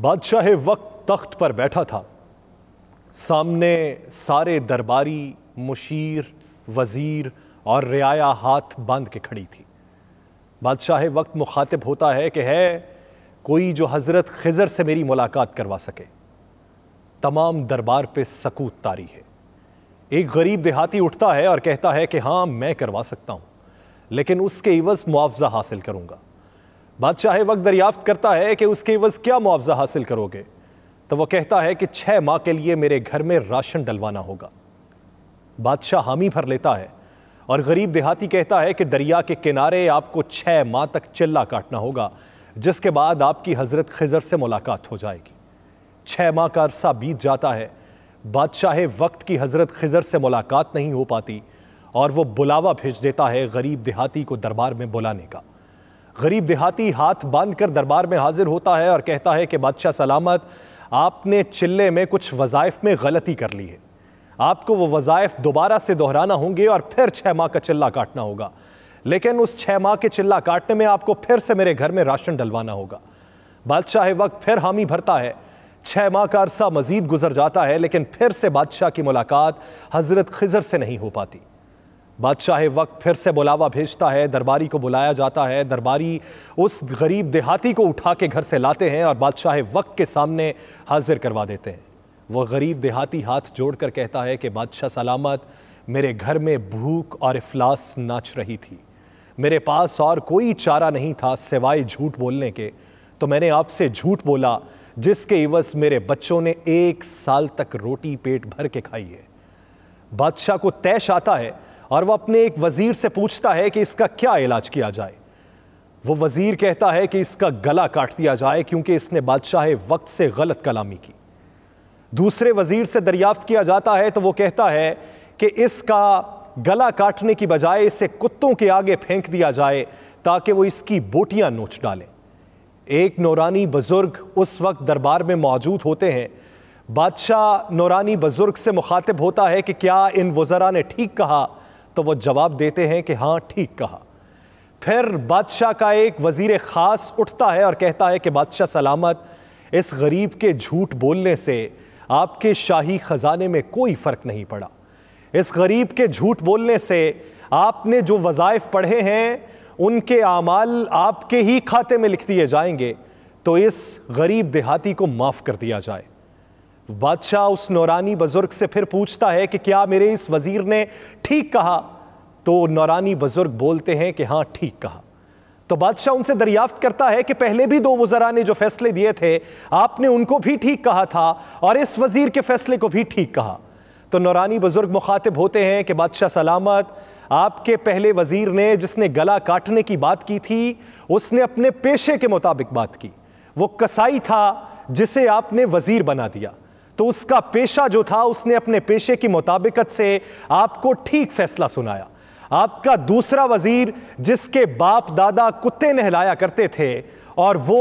बादशाह वक्त तख्त पर बैठा था सामने सारे दरबारी मुशीर वज़ीर और रियाया हाथ बांध के खड़ी थी बादशाह वक्त मुखातिब होता है कि है कोई जो हज़रत खज़र से मेरी मुलाकात करवा सके तमाम दरबार पे सकूत तारी है एक गरीब देहाती उठता है और कहता है कि हाँ मैं करवा सकता हूँ लेकिन उसके इवज़ मुआवजा हासिल करूँगा बादशाह वक्त दरियाफ्त करता है कि उसके वज क्या मुआवजा हासिल करोगे तो वह कहता है कि छः माह के लिए मेरे घर में राशन डलवाना होगा बादशाह हामी भर लेता है और गरीब देहाती कहता है कि दरिया के किनारे आपको छः माह तक चिल्ला काटना होगा जिसके बाद आपकी हजरत खजर से मुलाकात हो जाएगी छह माह का अरसा बीत जाता है बादशाह वक्त की हजरत खजर से मुलाकात नहीं हो पाती और वो बुलावा भेज देता है गरीब देहाती को दरबार में बुलाने का गरीब देहाती हाथ बांध कर दरबार में हाजिर होता है और कहता है कि बादशाह सलामत आपने चिल्ले में कुछ वज़ाइफ में गलती कर ली है आपको वो वज़ाइफ दोबारा से दोहराना होंगे और फिर छः माह का चिल्ला काटना होगा लेकिन उस छः माह के चिल्ला काटने में आपको फिर से मेरे घर में राशन डलवाना होगा बादशाह वक्त फिर हामी भरता है छः माह का अरसा मजीद गुजर जाता है लेकिन फिर से बादशाह की मुलाकात हज़रत खिजर से नहीं हो पाती बादशाह वक्त फिर से बुलावा भेजता है दरबारी को बुलाया जाता है दरबारी उस गरीब देहाती को उठा के घर से लाते हैं और बादशाह वक्त के सामने हाजिर करवा देते हैं वह गरीब देहाती हाथ जोड़कर कहता है कि बादशाह सलामत मेरे घर में भूख और अफलास नाच रही थी मेरे पास और कोई चारा नहीं था सिवाय झूठ बोलने के तो मैंने आपसे झूठ बोला जिसके इवज मेरे बच्चों ने एक साल तक रोटी पेट भर के खाई है बादशाह को तैश आता है और वह अपने एक वज़ीर से पूछता है कि इसका क्या इलाज किया जाए वो वज़ीर कहता है कि इसका गला काट दिया जाए क्योंकि इसने बादशाह वक्त से गलत कलामी की दूसरे वज़ीर से दरियाफ्त किया जाता है तो वो कहता है कि इसका गला काटने की बजाय इसे कुत्तों के आगे फेंक दिया जाए ताकि वो इसकी बोटियां नोच डालें एक नौरानी बुज़ुर्ग उस वक्त दरबार में मौजूद होते हैं बादशाह नौरानी बुज़ुर्ग से मुखातिब होता है कि क्या इन वज़रा ने ठीक कहा तो वो जवाब देते हैं कि हाँ ठीक कहा फिर बादशाह का एक वजीर ख़ास उठता है और कहता है कि बादशाह सलामत इस गरीब के झूठ बोलने से आपके शाही ख़जाने में कोई फ़र्क नहीं पड़ा इस गरीब के झूठ बोलने से आपने जो वजायफ़ पढ़े हैं उनके आमाल आपके ही खाते में लिख दिए जाएंगे तो इस गरीब देहाती को माफ़ कर दिया जाए बादशाह उस नौरानी बुजुर्ग से फिर पूछता है कि क्या मेरे इस वजीर ने ठीक कहा तो नौरानी बुजुर्ग बोलते हैं कि हाँ ठीक कहा तो बादशाह उनसे दरियाफ्त करता है कि पहले भी दो वजरा ने जो फैसले दिए थे आपने उनको भी ठीक कहा था और इस वजीर के फैसले को भी ठीक कहा तो नौरानी बुजुर्ग मुखातिब होते हैं कि बादशाह सलामत आपके पहले वजीर ने जिसने गला काटने की बात की थी उसने अपने पेशे के मुताबिक बात की वो कसाई था जिसे आपने वजीर बना दिया तो उसका पेशा जो था उसने अपने पेशे की मुताबिकत से आपको ठीक फैसला सुनाया आपका दूसरा वजीर जिसके बाप दादा कुत्ते नहलाया करते थे और वो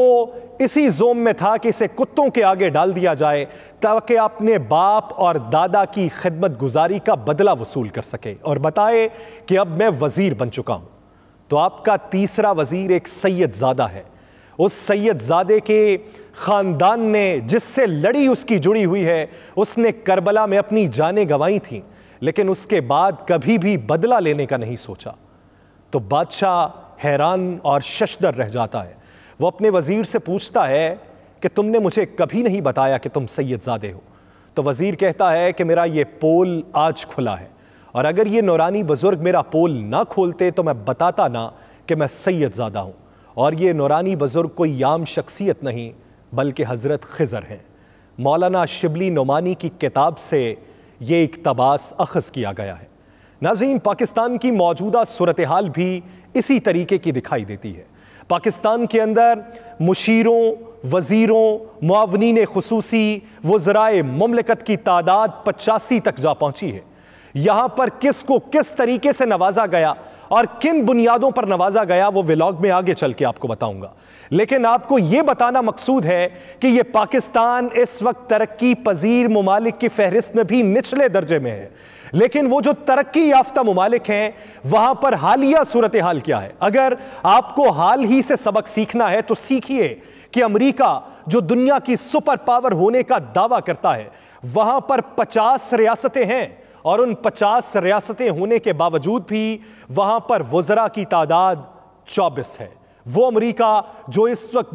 इसी जोम में था कि इसे कुत्तों के आगे डाल दिया जाए ताकि अपने बाप और दादा की खिदमत गुजारी का बदला वसूल कर सके और बताए कि अब मैं वज़ीर बन चुका हूँ तो आपका तीसरा वज़ीर एक सैयद ज्यादा है उस सैयद सैदजादे के ख़ानदान ने जिससे लड़ी उसकी जुड़ी हुई है उसने करबला में अपनी जानें गंवाई थीं लेकिन उसके बाद कभी भी बदला लेने का नहीं सोचा तो बादशाह हैरान और शशदर रह जाता है वो अपने वज़ीर से पूछता है कि तुमने मुझे कभी नहीं बताया कि तुम सैयदजादे हो तो वज़ीर कहता है कि मेरा ये पोल आज खुला है और अगर ये नौरानी बुज़ुर्ग मेरा पोल ना खोलते तो मैं बताता ना कि मैं सैयदजादा हूँ और ये नौरानी बुज़ुर्ग कोई याम शख्सियत नहीं बल्कि हज़रत खज़र हैं मौलाना शिबली नुमानी की किताब से ये इकतबास अखज़ किया गया है नाजीन पाकिस्तान की मौजूदा सूरत हाल भी इसी तरीके की दिखाई देती है पाकिस्तान के अंदर मुशीरों वज़ीरों ने खसूसी वज़राए ममलिकत की तादाद पचासी तक जा पहुँची है यहाँ पर किस को किस तरीके से नवाजा गया और किन बुनियादों पर नवाजा गया वो विलॉग में आगे चल के आपको बताऊंगा लेकिन आपको ये बताना मकसूद है कि ये पाकिस्तान इस वक्त तरक्की पजीर ममालिक की फहरिस्त में भी निचले दर्जे में है लेकिन वो जो तरक्की याफ्ता ममालिक हैं वहां पर हालिया सूरत हाल क्या है अगर आपको हाल ही से सबक सीखना है तो सीखिए कि अमरीका जो दुनिया की सुपर पावर होने का दावा करता है वहां पर पचास रियासतें हैं और उन 50 रियासतें होने के बावजूद भी वहां पर वजरा की तादाद 24 है वो अमेरिका जो इस वक्त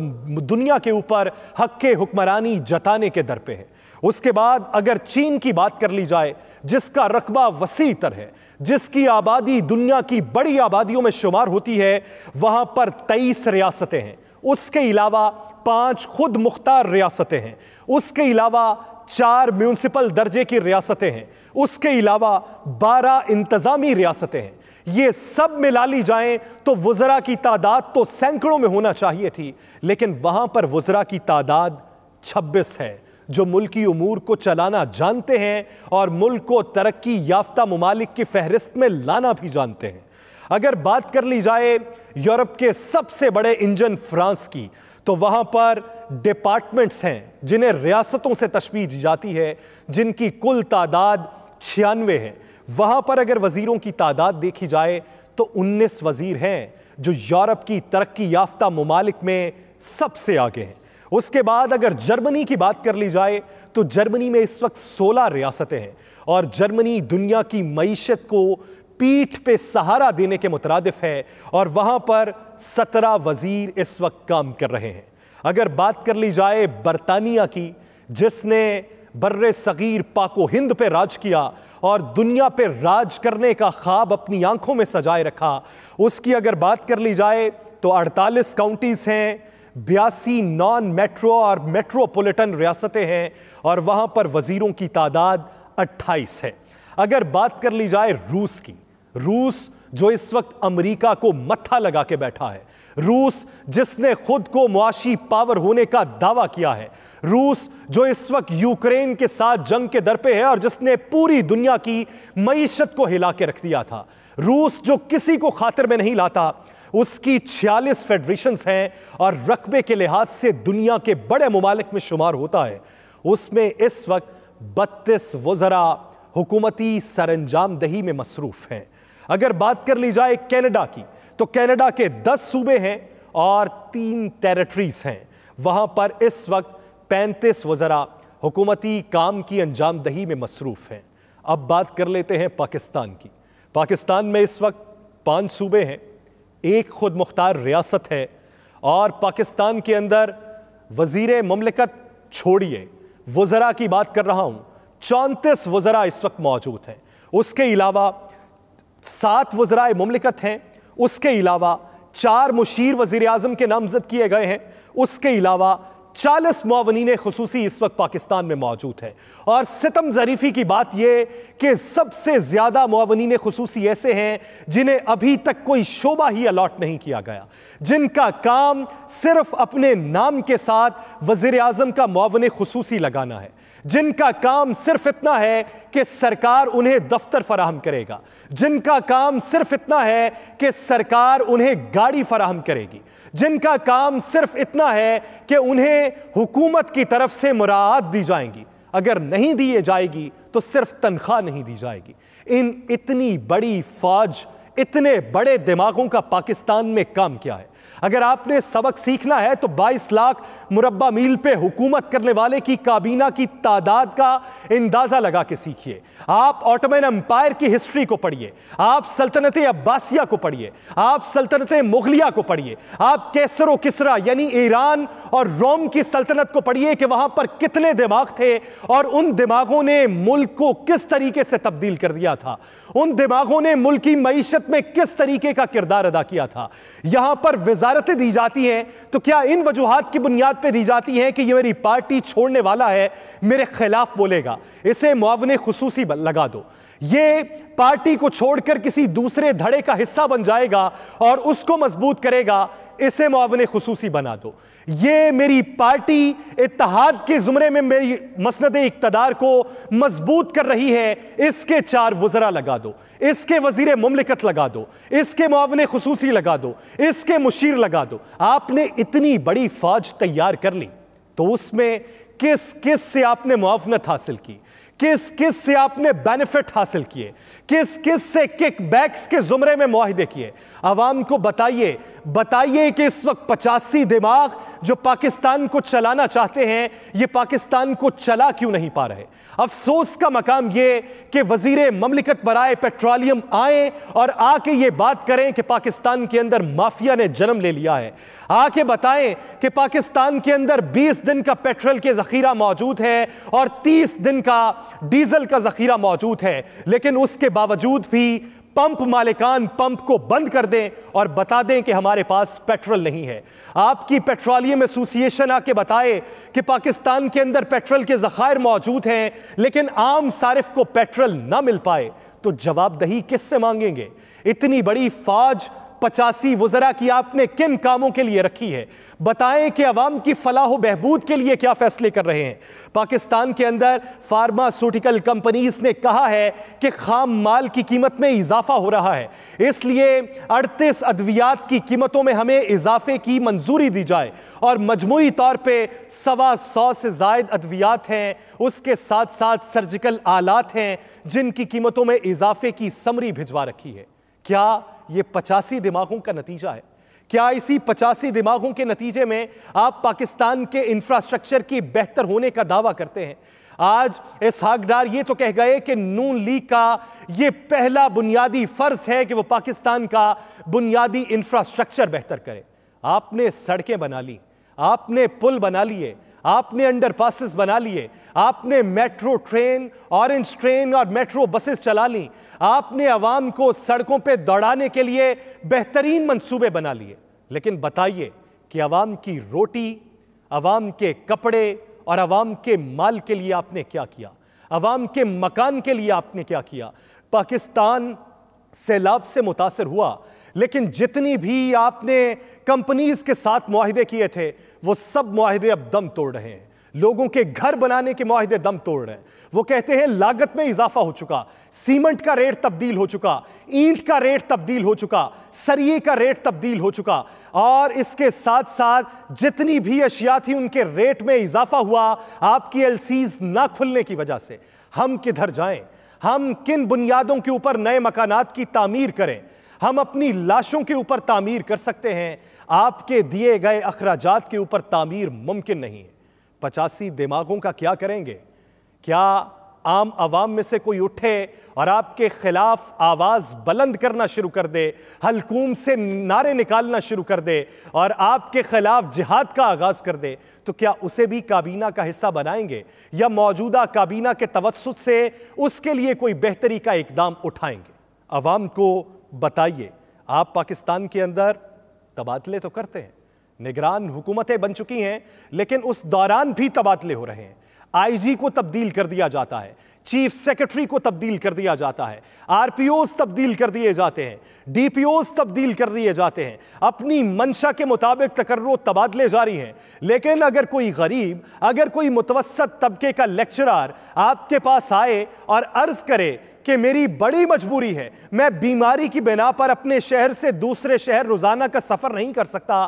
दुनिया के ऊपर हक के हुक्मरानी जताने के दर पे है उसके बाद अगर चीन की बात कर ली जाए जिसका रकबा वसी तर है जिसकी आबादी दुनिया की बड़ी आबादियों में शुमार होती है वहां पर तेईस रियासतें हैं उसके अलावा पांच खुद मुख्तार रियासतें हैं उसके अलावा चार म्यूनसिपल दर्जे की रियासतें हैं उसके अलावा बारह इंतजामी रियासतें हैं ये सब मिला ली जाए तो वज़रा की तादाद तो सैकड़ों में होना चाहिए थी लेकिन वहां पर वज़रा की तादाद छब्बीस है जो मुल्की उमूर को चलाना जानते हैं और मुल्क को तरक्की याफ्ता ममालिक की फहरिस्त में लाना भी जानते हैं अगर बात कर ली जाए यूरोप के सबसे बड़े इंजन फ्रांस की तो वहां पर डिपार्टमेंट्स हैं जिन्हें रियासतों से तशवीज जाती है जिनकी कुल तादाद छियानवे है वहां पर अगर वजीरों की तादाद देखी जाए तो उन्नीस वजीर हैं जो यूरोप की तरक्की याफ्ता ममालिक में सबसे आगे हैं उसके बाद अगर जर्मनी की बात कर ली जाए तो जर्मनी में इस वक्त सोलह रियासतें हैं और जर्मनी दुनिया की मीशत को पीठ पे सहारा देने के मुतरदफ है और वहाँ पर सत्रह वजीर इस वक्त काम कर रहे हैं अगर बात कर ली जाए बरतानिया की जिसने बर्र सग़ीर पाको हिंद पे राज किया और दुनिया पे राज करने का ख्वाब अपनी आंखों में सजाए रखा उसकी अगर बात कर ली जाए तो 48 काउंटीज़ हैं बयासी नॉन मेट्रो और मेट्रोपॉलिटन रियासतें हैं और वहाँ पर वज़ीरों की तादाद 28 है अगर बात कर ली जाए रूस की रूस जो इस वक्त अमेरिका को मत्था लगा के बैठा है रूस जिसने खुद को मुआशी पावर होने का दावा किया है रूस जो इस वक्त यूक्रेन के साथ जंग के दर पे है और जिसने पूरी दुनिया की मीशत को हिला के रख दिया था रूस जो किसी को खातिर में नहीं लाता उसकी छियालीस फेडरेशंस हैं और रकबे के लिहाज से दुनिया के बड़े ममालिक में शुमार होता है उसमें इस वक्त बत्तीस वजरा हुकूमती सरंजामदही में मसरूफ़ हैं अगर बात कर ली जाए कैनेडा की तो कैनेडा के 10 सूबे हैं और तीन टेरिटरीज हैं वहां पर इस वक्त पैंतीस वजरा हुकूमती काम की अंजामदही में मसरूफ़ हैं अब बात कर लेते हैं पाकिस्तान की पाकिस्तान में इस वक्त पांच सूबे हैं एक खुद मुख्तार रियासत है और पाकिस्तान के अंदर वजीर ममलिकत छोड़िए वज़रा की बात कर रहा हूँ चौंतीस वज़रा इस वक्त मौजूद हैं उसके अलावा सात वजरा ममलिकत हैं उसके अलावा चार मुशीर वजीर अजम के नामजद किए गए हैं उसके अलावा चालीस मावन खसूसी इस वक्त पाकिस्तान में मौजूद है और सितम जरीफी की बात यह कि सबसे ज़्यादा मावन खसूसी ऐसे हैं जिन्हें अभी तक कोई शोबा ही अलॉट नहीं किया गया जिनका काम सिर्फ अपने नाम के साथ वजीर अजम का मावन खसूसी लगाना है जिनका काम सिर्फ इतना है कि सरकार उन्हें दफ्तर फराहम करेगा जिनका काम सिर्फ इतना है कि सरकार उन्हें गाड़ी फराहम करेगी जिनका काम सिर्फ इतना है कि उन्हें हुकूमत की तरफ से मुराद दी जाएंगी अगर नहीं दिए जाएगी तो सिर्फ तनख्वाह नहीं दी जाएगी इन इतनी बड़ी फौज इतने बड़े दिमागों का पाकिस्तान में काम क्या है अगर आपने सबक सीखना है तो 22 लाख मुरबा मील पे हुकूमत करने वाले की काबीना की तादाद का अंदाज़ा लगा के सीखिए आप ऑटोमन एम्पायर की हिस्ट्री को पढ़िए आप सल्तनत अब्बासिया को पढ़िए आप सल्तनत मुगलिया को पढ़िए आप कैसर किसरा यानी ईरान और रोम की सल्तनत को पढ़िए कि वहां पर कितने दिमाग थे और उन दिमागों ने मुल्क को किस तरीके से तब्दील कर दिया था उन दिमागों ने मुल्क की मीशत में किस तरीके का किरदार अदा किया था यहां पर वजारत वजारतें दी जाती हैं तो क्या इन वजूहत की बुनियाद पर दी जाती हैं कि ये मेरी पार्टी छोड़ने वाला है मेरे खिलाफ बोलेगा इसे मुआवन खसूसी लगा दो ये पार्टी को छोड़कर किसी दूसरे धड़े का हिस्सा बन जाएगा और उसको मजबूत करेगा इसे मुआवन खसूसी बना दो ये मेरी पार्टी इतिहाद के जुमरे में मेरी मसंद इकतदार को मजबूत कर रही है इसके चार वजरा लगा दो इसके वजीर ममलिकत लगा दो इसके मुआवन खसूसी लगा दो इसके मुशीर लगा दो आपने इतनी बड़ी फौज तैयार कर ली तो उसमें किस किस से आपने मुआवनत हासिल की किस किस से आपने बेनिफिट हासिल किए किस किस से किक बैक्स के जुमरे में मुहिदे किए आवाम को बताइए बताइए कि इस वक्त पचासी दिमाग जो पाकिस्तान को चलाना चाहते हैं ये पाकिस्तान को चला क्यों नहीं पा रहे अफसोस का मकाम ये कि वजीर ममलिकत बरए पेट्रोलियम आए और आके ये बात करें कि पाकिस्तान के अंदर माफिया ने जन्म ले लिया है आके बताएं कि पाकिस्तान के अंदर बीस दिन का पेट्रोल के जखीरा मौजूद है और तीस दिन का डीजल का जखीरा मौजूद है लेकिन उसके बावजूद भी पंप मालिकान पंप को बंद कर दें और बता दें कि हमारे पास पेट्रोल नहीं है आपकी पेट्रोलियम एसोसिएशन आके बताए कि पाकिस्तान के अंदर पेट्रोल के जखायर मौजूद हैं लेकिन आम सारिफ को पेट्रोल ना मिल पाए तो जवाबदही किससे मांगेंगे इतनी बड़ी फौज पचासी वजरा की आपने किन कामों के लिए रखी है बताएं कि अवाम की फलाह बहबूद के लिए क्या फैसले कर रहे हैं पाकिस्तान के अंदर फार्मास्यूटिकल कंपनीज ने कहा है कि खाम माल की कीमत में इजाफा हो रहा है इसलिए अड़तीस अद्वियात की कीमतों में हमें इजाफे की मंजूरी दी जाए और मजमू तौर पर सवा सौ से जायद अद्वियात हैं उसके साथ साथ सर्जिकल आलात हैं जिनकी कीमतों में इजाफे की समरी भिजवा रखी है क्या ये पचासी दिमागों का नतीजा है क्या इसी पचासी दिमागों के नतीजे में आप पाकिस्तान के इंफ्रास्ट्रक्चर की बेहतर होने का दावा करते हैं आज इस हाकडार ये तो कह गए कि नून लीग का ये पहला बुनियादी फर्ज है कि वो पाकिस्तान का बुनियादी इंफ्रास्ट्रक्चर बेहतर करे आपने सड़कें बना ली आपने पुल बना लिए आपने अंडर पासिस बना लिए आपने मेट्रो ट्रेन ऑरेंज ट्रेन और मेट्रो बसेस चला ली आपने आवाम को सड़कों पर दौड़ाने के लिए बेहतरीन मंसूबे बना लिए लेकिन बताइए कि आवाम की रोटी आवाम के कपड़े और आवाम के माल के लिए आपने क्या किया आवाम के मकान के लिए आपने क्या किया पाकिस्तान सैलाब से मुतासर हुआ लेकिन जितनी भी आपने कंपनीज के साथ माहदे किए थे वो सब माहदे अब दम तोड़ रहे हैं लोगों के घर बनाने के माहदे दम तोड़ रहे हैं वो कहते हैं लागत में इजाफा हो चुका सीमेंट का रेट तब्दील हो चुका ईंट का रेट तब्दील हो चुका सरिए का रेट तब्दील हो चुका और इसके साथ साथ जितनी भी अशिया थी उनके रेट में इजाफा हुआ आपकी एलसीज ना खुलने की वजह से हम किधर जाएं हम किन बुनियादों के ऊपर नए मकानात की तामीर करें हम अपनी लाशों के ऊपर तामीर कर सकते हैं आपके दिए गए अखराज के ऊपर तामीर मुमकिन नहीं है पचासी दिमागों का क्या करेंगे क्या आम आवाम में से कोई उठे और आपके खिलाफ आवाज बुलंद करना शुरू कर दे हलकूम से नारे निकालना शुरू कर दे और आपके खिलाफ जिहाद का आगाज कर दे तो क्या उसे भी काबीना का हिस्सा बनाएंगे या मौजूदा काबीना के तवसत से उसके लिए कोई बेहतरी का इकदाम उठाएंगे आवाम को बताइए आप पाकिस्तान के अंदर तबादले तो करते हैं निगरान हुकूमतें बन चुकी हैं लेकिन उस दौरान भी तबादले हो रहे हैं आईजी को तब्दील कर दिया जाता है चीफ सेक्रेटरी को तब्दील कर दिया जाता है आरपीओस तब्दील कर दिए जाते हैं डीपीओस तब्दील कर दिए जाते हैं अपनी मंशा के मुताबिक तकर्रो तबादले जारी हैं लेकिन अगर कोई गरीब अगर कोई मुतवसत तबके का लेक्चरर आपके पास आए और अर्ज करे कि मेरी बड़ी मजबूरी है मैं बीमारी की बिना पर अपने शहर से दूसरे शहर रोजाना का सफर नहीं कर सकता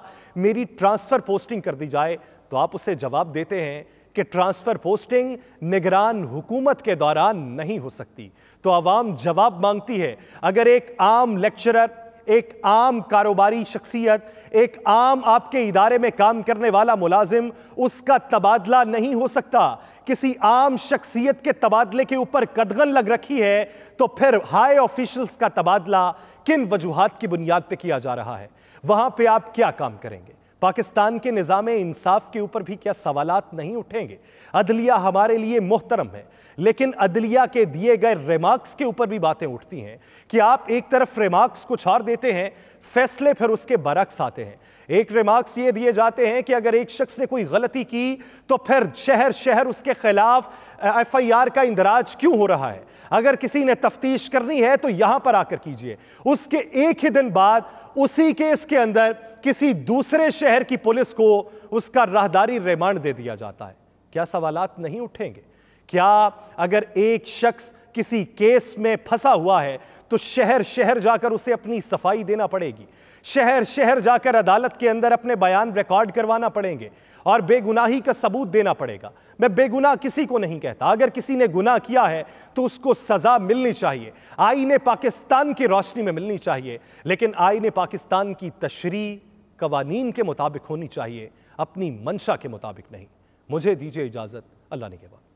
मेरी ट्रांसफर पोस्टिंग कर दी जाए तो आप उसे जवाब देते हैं कि ट्रांसफर पोस्टिंग निगरान हुकूमत के दौरान नहीं हो सकती तो आवाम जवाब मांगती है अगर एक आम लेक्चरर एक आम कारोबारी शख्सियत एक आम आपके इदारे में काम करने वाला मुलाजिम उसका तबादला नहीं हो सकता किसी आम शख्सियत के तबादले के ऊपर कदगन लग रखी है तो फिर हाई ऑफिशियल्स का तबादला किन वजूहत की बुनियाद पर किया जा रहा है वहां पर आप क्या काम करेंगे पाकिस्तान के निज़ाम इंसाफ के ऊपर भी क्या सवाल नहीं उठेंगे अदलिया हमारे लिए मोहतरम है लेकिन अदलिया के दिए गए रिमार्क्स के ऊपर भी बातें उठती हैं कि आप एक तरफ रिमार्क्स कुछ और देते हैं फैसले फिर उसके बरक्स आते हैं एक रिमार्क्स ये दिए जाते हैं कि अगर एक शख्स ने कोई गलती की तो फिर शहर शहर उसके खिलाफ एफ आई आर का इंदराज क्यों हो रहा है अगर किसी ने तफ्तीश करनी है तो यहां पर आकर कीजिए उसके एक ही दिन बाद उसी केस के अंदर किसी दूसरे शहर की पुलिस को उसका राहदारी रिमांड दे दिया जाता है क्या सवालत नहीं उठेंगे क्या अगर एक शख्स किसी केस में फंसा हुआ है तो शहर शहर जाकर उसे अपनी सफाई देना पड़ेगी शहर शहर जाकर अदालत के अंदर अपने बयान रिकॉर्ड करवाना पड़ेंगे और बेगुनाही का सबूत देना पड़ेगा मैं बेगुनाह किसी को नहीं कहता अगर किसी ने गुनाह किया है तो उसको सज़ा मिलनी चाहिए आईने पाकिस्तान की रोशनी में मिलनी चाहिए लेकिन आईने पाकिस्तान की तशरी कवानीन के मुताबिक होनी चाहिए अपनी मंशा के मुताबिक नहीं मुझे दीजिए इजाज़त अल्लाह ने के बाद